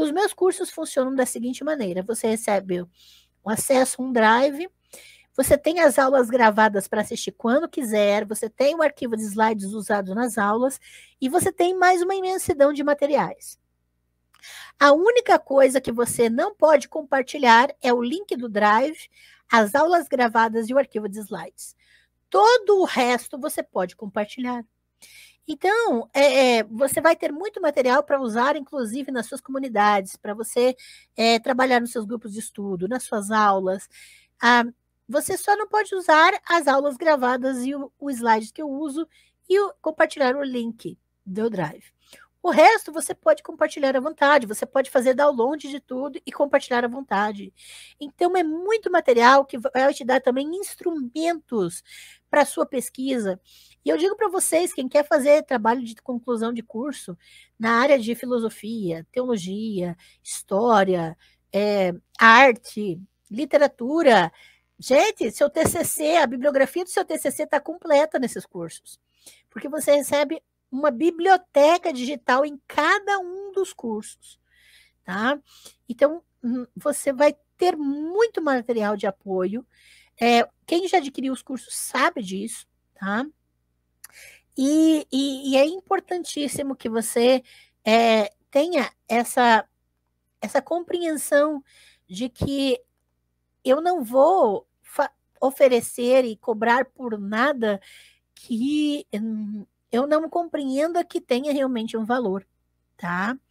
Os meus cursos funcionam da seguinte maneira: você recebe um acesso, um drive. Você tem as aulas gravadas para assistir quando quiser, você tem o arquivo de slides usado nas aulas e você tem mais uma imensidão de materiais. A única coisa que você não pode compartilhar é o link do Drive, as aulas gravadas e o arquivo de slides. Todo o resto você pode compartilhar. Então, é, é, você vai ter muito material para usar, inclusive, nas suas comunidades, para você é, trabalhar nos seus grupos de estudo, nas suas aulas. Ah, você só não pode usar as aulas gravadas e o, o slide que eu uso e o, compartilhar o link do Drive. O resto você pode compartilhar à vontade, você pode fazer download de tudo e compartilhar à vontade. Então, é muito material que vai te dar também instrumentos para a sua pesquisa e eu digo para vocês, quem quer fazer trabalho de conclusão de curso na área de filosofia, teologia, história, é, arte, literatura, gente, seu TCC, a bibliografia do seu TCC está completa nesses cursos, porque você recebe uma biblioteca digital em cada um dos cursos, tá? Então hum, você vai ter muito material de apoio. É, quem já adquiriu os cursos sabe disso, tá? E, e, e é importantíssimo que você é, tenha essa, essa compreensão de que eu não vou oferecer e cobrar por nada que hum, eu não compreenda que tenha realmente um valor, tá?